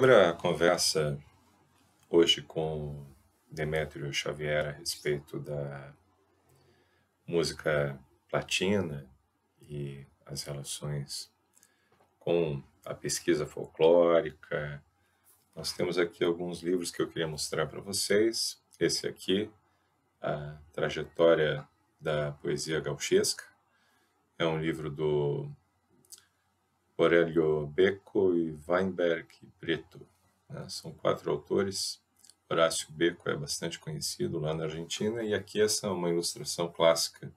Sobre a conversa hoje com Demétrio Xavier a respeito da música platina e as relações com a pesquisa folclórica, nós temos aqui alguns livros que eu queria mostrar para vocês. Esse aqui, A Trajetória da Poesia Gauchesca, é um livro do Aurélio Beco e Weinberg Preto. Né? São quatro autores. Horácio Beco é bastante conhecido lá na Argentina, e aqui essa é uma ilustração clássica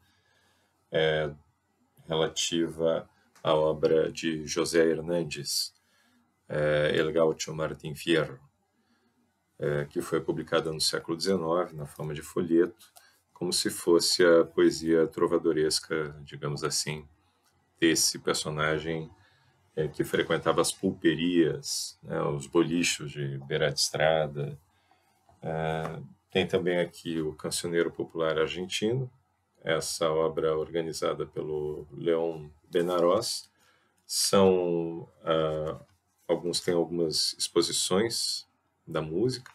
é, relativa à obra de José Hernández, é, El Gaucho Martín Fierro, é, que foi publicada no século XIX, na forma de folheto, como se fosse a poesia trovadoresca, digamos assim, desse personagem é, que frequentava as pulperias, né, os bolichos de beira de estrada. É, tem também aqui o Cancioneiro Popular Argentino, essa obra organizada pelo Leon Benaroz. São, ah, alguns têm algumas exposições da música.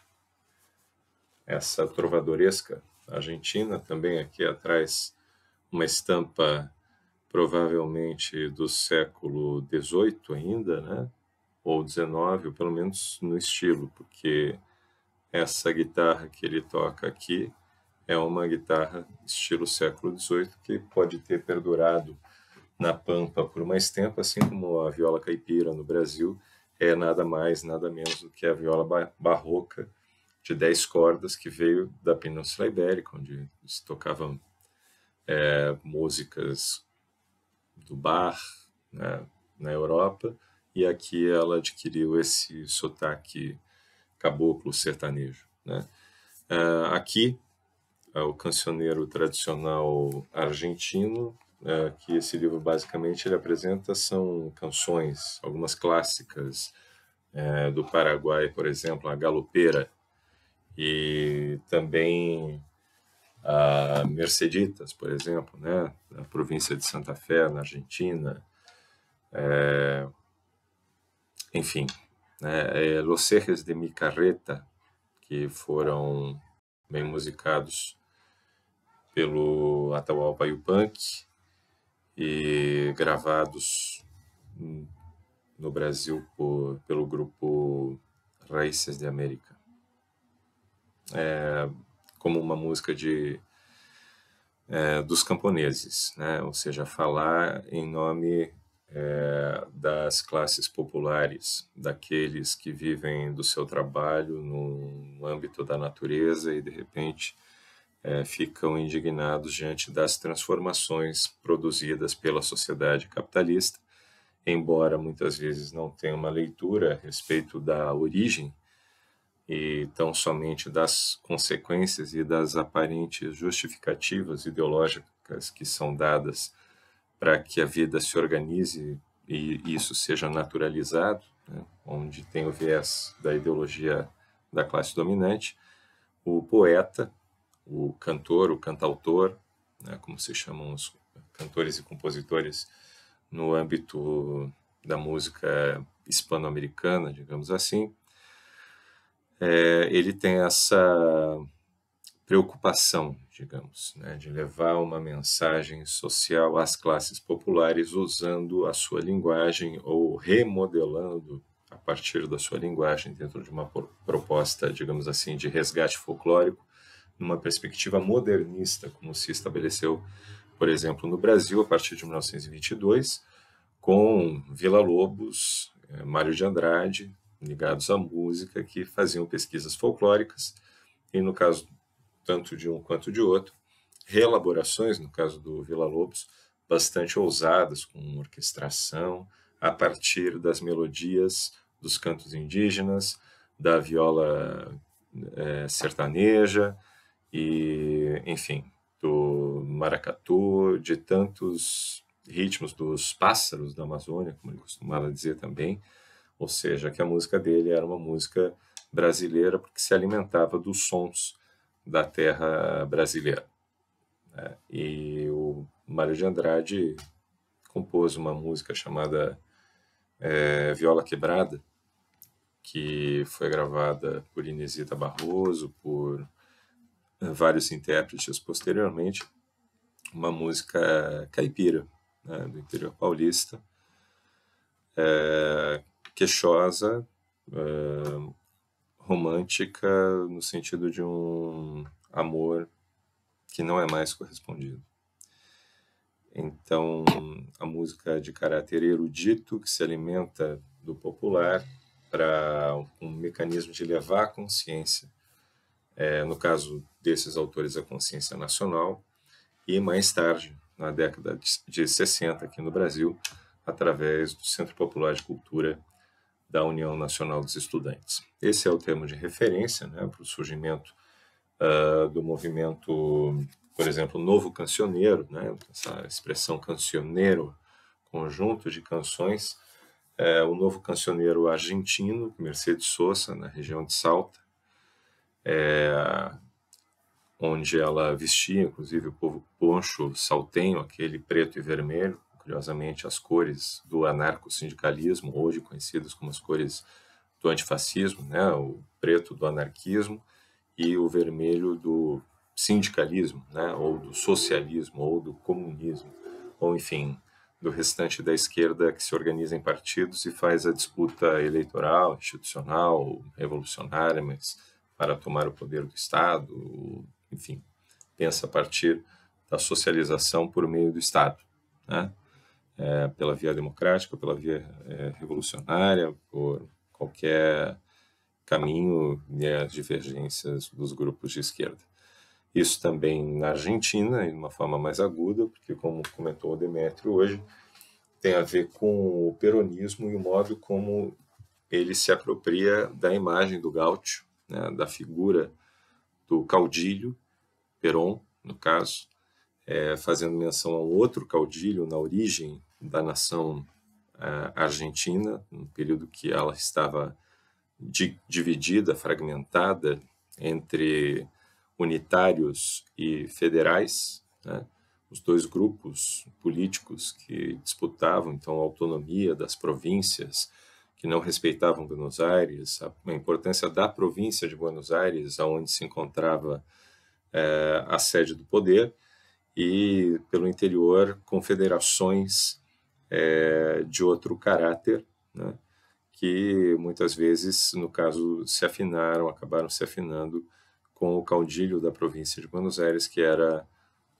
Essa trovadoresca argentina, também aqui atrás uma estampa provavelmente do século XVIII ainda, né? ou XIX, ou pelo menos no estilo, porque essa guitarra que ele toca aqui é uma guitarra estilo século XVIII que pode ter perdurado na pampa por mais tempo, assim como a viola caipira no Brasil é nada mais, nada menos do que a viola barroca de dez cordas que veio da Península Ibérica, onde se tocavam é, músicas do bar né, na Europa, e aqui ela adquiriu esse sotaque caboclo sertanejo. Né? Uh, aqui, uh, o cancioneiro tradicional argentino, uh, que esse livro basicamente ele apresenta, são canções, algumas clássicas do Paraguai, por exemplo, a galopeira, e também uh, merceditas, por exemplo, né, na província de Santa Fé, na Argentina, é, enfim, né, é, Los Cerres de Mi Carreta, que foram bem musicados pelo Atahualpa Punk e gravados no Brasil por, pelo grupo Raízes de América. É, como uma música de é, dos camponeses, né? ou seja, falar em nome é, das classes populares, daqueles que vivem do seu trabalho no âmbito da natureza e de repente é, ficam indignados diante das transformações produzidas pela sociedade capitalista, embora muitas vezes não tenham uma leitura a respeito da origem e tão somente das consequências e das aparentes justificativas ideológicas que são dadas para que a vida se organize e isso seja naturalizado, né? onde tem o viés da ideologia da classe dominante, o poeta, o cantor, o cantautor, né? como se chamam os cantores e compositores no âmbito da música hispano-americana, digamos assim, é, ele tem essa preocupação, digamos, né, de levar uma mensagem social às classes populares usando a sua linguagem ou remodelando a partir da sua linguagem dentro de uma proposta, digamos assim, de resgate folclórico, numa perspectiva modernista, como se estabeleceu, por exemplo, no Brasil a partir de 1922, com Vila Lobos, eh, Mário de Andrade, ligados à música, que faziam pesquisas folclóricas, e no caso tanto de um quanto de outro, reelaborações, no caso do Vila Lobos, bastante ousadas, com orquestração, a partir das melodias dos cantos indígenas, da viola é, sertaneja, e, enfim, do maracatu, de tantos ritmos dos pássaros da Amazônia, como ele costumava dizer também, ou seja, que a música dele era uma música brasileira porque se alimentava dos sons da terra brasileira. Né? E o Mário de Andrade compôs uma música chamada é, Viola Quebrada, que foi gravada por Inesita Barroso, por vários intérpretes posteriormente, uma música caipira né, do interior paulista, é, queixosa, romântica, no sentido de um amor que não é mais correspondido. Então, a música de caráter erudito, que se alimenta do popular, para um mecanismo de levar a consciência, é, no caso desses autores, a consciência nacional, e mais tarde, na década de 60, aqui no Brasil, através do Centro Popular de Cultura da União Nacional dos Estudantes. Esse é o termo de referência né, para o surgimento uh, do movimento, por exemplo, Novo Cancioneiro, né, essa expressão cancioneiro, conjunto de canções, é, o Novo Cancioneiro argentino, Mercedes Sosa, na região de Salta, é, onde ela vestia, inclusive, o povo poncho saltenho, aquele preto e vermelho, curiosamente, as cores do anarco-sindicalismo, hoje conhecidas como as cores do antifascismo, né? o preto do anarquismo e o vermelho do sindicalismo, né? ou do socialismo, ou do comunismo, ou enfim, do restante da esquerda que se organiza em partidos e faz a disputa eleitoral, institucional, revolucionária, mas para tomar o poder do Estado, enfim, pensa a partir da socialização por meio do Estado. Né? é, pela via democrática, pela via é, revolucionária, por qualquer caminho e as divergências dos grupos de esquerda. Isso também na Argentina, de uma forma mais aguda, porque, como comentou o Demetrio hoje, tem a ver com o peronismo e o modo como ele se apropria da imagem do gaúcho, né, da figura do caudilho, Perón, no caso, é, fazendo menção a um outro caudilho na origem da nação uh, argentina, no período que ela estava di dividida, fragmentada entre unitários e federais, né? os dois grupos políticos que disputavam então a autonomia das províncias, que não respeitavam Buenos Aires, a, importância da província de Buenos Aires, aonde se encontrava é, a sede do poder, e pelo interior confederações é, de outro caráter, né? que muitas vezes, no caso, se afinaram, acabaram se afinando com o caudilho da província de Buenos Aires, que era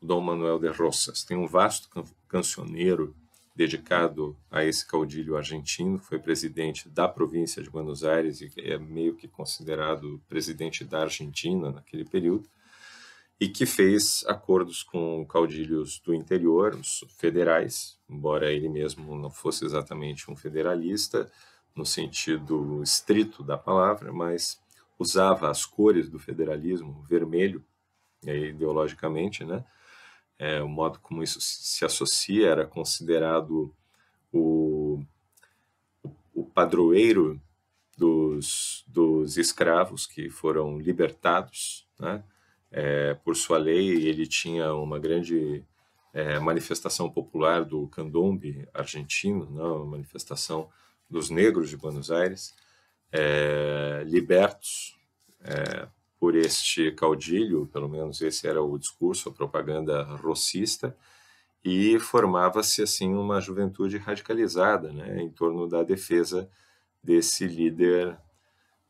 Dom Manuel de Rosas. Tem um vasto cancioneiro dedicado a esse caudilho argentino, foi presidente da província de Buenos Aires e é meio que considerado presidente da Argentina naquele período e que fez acordos com caudilhos do interior, os federais, embora ele mesmo não fosse exatamente um federalista no sentido estrito da palavra, mas usava as cores do federalismo, vermelho, ideologicamente, né? É, o modo como isso se associa era considerado o, o padroeiro dos, dos escravos que foram libertados, né? É, por sua lei, ele tinha uma grande é, manifestação popular do candombe argentino, né, uma manifestação dos negros de Buenos Aires, é, libertos é, por este caudilho, pelo menos esse era o discurso, a propaganda rocista, e formava-se assim uma juventude radicalizada, né, em torno da defesa desse líder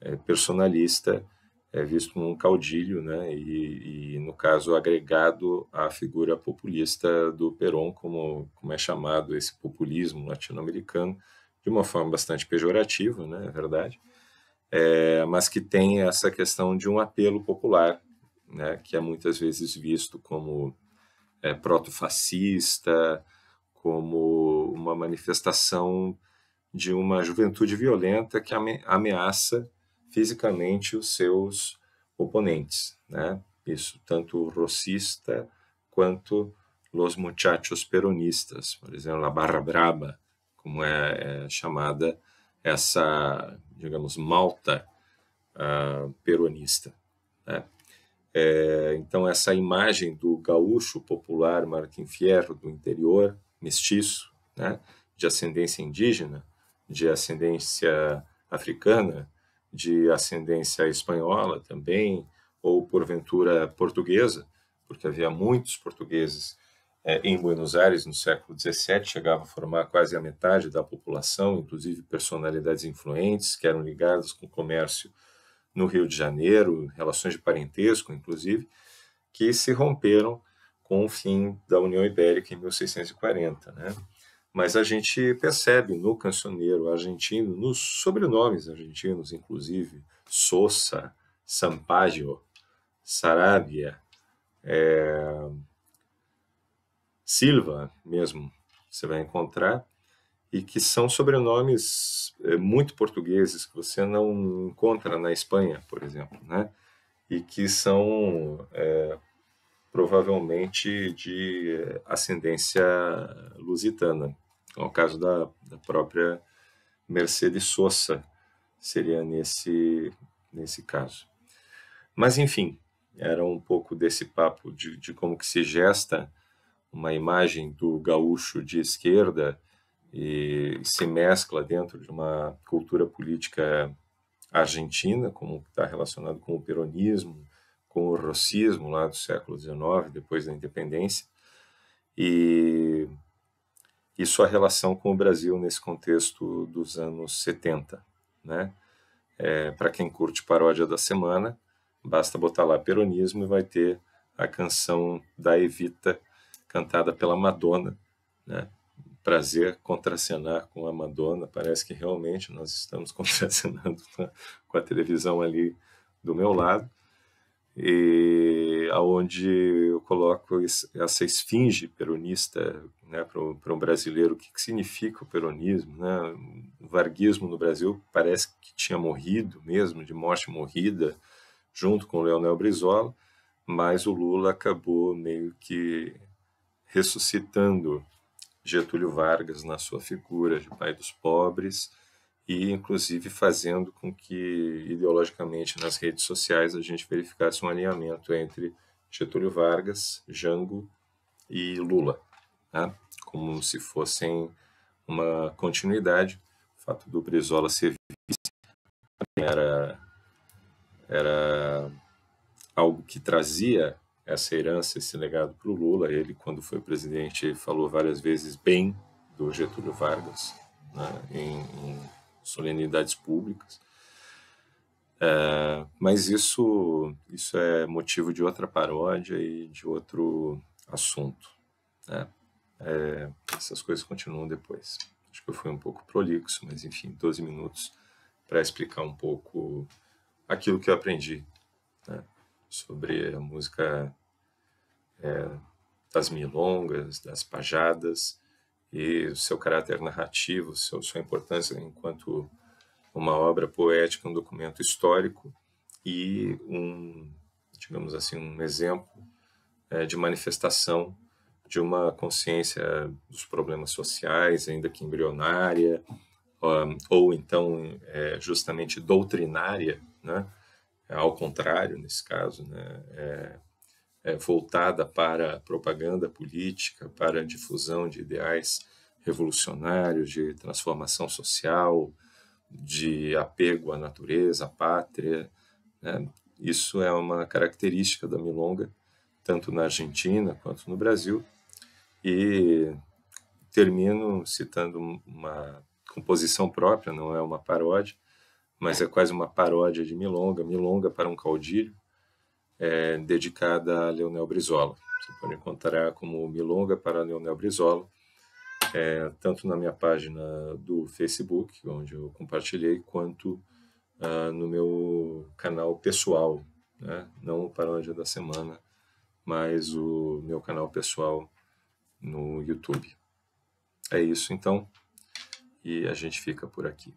é, personalista é visto como um caudilho, né? E, e, no caso agregado à figura populista do Perón, como, como é chamado esse populismo latino-americano, de uma forma bastante pejorativa, né? É verdade, é, mas que tem essa questão de um apelo popular, né? Que é muitas vezes visto como é, proto-fascista, como uma manifestação de uma juventude violenta que ameaça fisicamente os seus oponentes, né? Isso tanto o rossista quanto los muchachos peronistas, por exemplo, a Barra Braba, como é, é chamada essa, digamos, malta uh, peronista. Né? É, então, essa imagem do gaúcho popular Martin Fierro do interior, mestiço, né? de ascendência indígena, de ascendência africana, de ascendência espanhola também, ou porventura portuguesa, porque havia muitos portugueses é, em Buenos Aires no século XVII, chegava a formar quase a metade da população, inclusive personalidades influentes que eram ligadas com o comércio no Rio de Janeiro, relações de parentesco, inclusive, que se romperam com o fim da União Ibérica em 1640, né? mas a gente percebe no cancioneiro argentino, nos sobrenomes argentinos, inclusive, Sosa, Sampaio, Sarabia, é... Silva mesmo, você vai encontrar, e que são sobrenomes é, muito portugueses que você não encontra na Espanha, por exemplo, né? E que são é, provavelmente de é, ascendência lusitana, como é o caso da, da própria Mercedes Sosa, seria nesse, nesse caso. Mas, enfim, era um pouco desse papo de, de como que se gesta uma imagem do gaúcho de esquerda e se mescla dentro de uma cultura política argentina, como está relacionado com o peronismo, com o rossismo lá do século XIX, depois da independência, e e sua relação com o Brasil nesse contexto dos anos 70. Né? É, Para quem curte paródia da semana, basta botar lá peronismo e vai ter a canção da Evita cantada pela Madonna. Né? Prazer contracenar com a Madonna, parece que realmente nós estamos contracenando com a televisão ali do meu lado e aonde eu coloco essa esfinge peronista né, para um brasileiro o que, que, significa o peronismo. Né? O varguismo no Brasil parece que tinha morrido mesmo, de morte morrida, junto com o Leonel Brizola, mas o Lula acabou meio que ressuscitando Getúlio Vargas na sua figura de pai dos pobres e inclusive fazendo com que ideologicamente nas redes sociais a gente verificasse um alinhamento entre Getúlio Vargas, Jango e Lula né? como se fossem uma continuidade. O fato do Brizola ser vice era, era algo que trazia essa herança, esse legado para o Lula. Ele, quando foi presidente, falou várias vezes bem do Getúlio Vargas né? em, em solenidades públicas. É, mas isso, isso é motivo de outra paródia e de outro assunto. Né? É, essas coisas continuam depois. Acho que eu fui um pouco prolixo, mas enfim, 12 minutos para explicar um pouco aquilo que eu aprendi né, sobre a música é, das milongas, das pajadas e o seu caráter narrativo, seu, sua importância enquanto uma obra poética, um documento histórico e um, digamos assim, um exemplo é, de manifestação de uma consciência dos problemas sociais, ainda que embrionária, ou então é, justamente doutrinária, né? ao contrário, nesse caso, né? é, é voltada para propaganda política, para difusão de ideais revolucionários, de transformação social, de apego à natureza, à pátria. Né? Isso é uma característica da milonga, tanto na Argentina quanto no Brasil, e termino citando uma composição própria, não é uma paródia, mas é. é quase uma paródia de Milonga, Milonga para um Caudilho, é, dedicada a Leonel Brizola. Você pode encontrar como Milonga para Leonel Brizola, é, tanto na minha página do Facebook, onde eu compartilhei, quanto ah, no meu canal pessoal, né? não o Paródia da Semana, mas o meu canal pessoal no YouTube. É isso então, e a gente fica por aqui.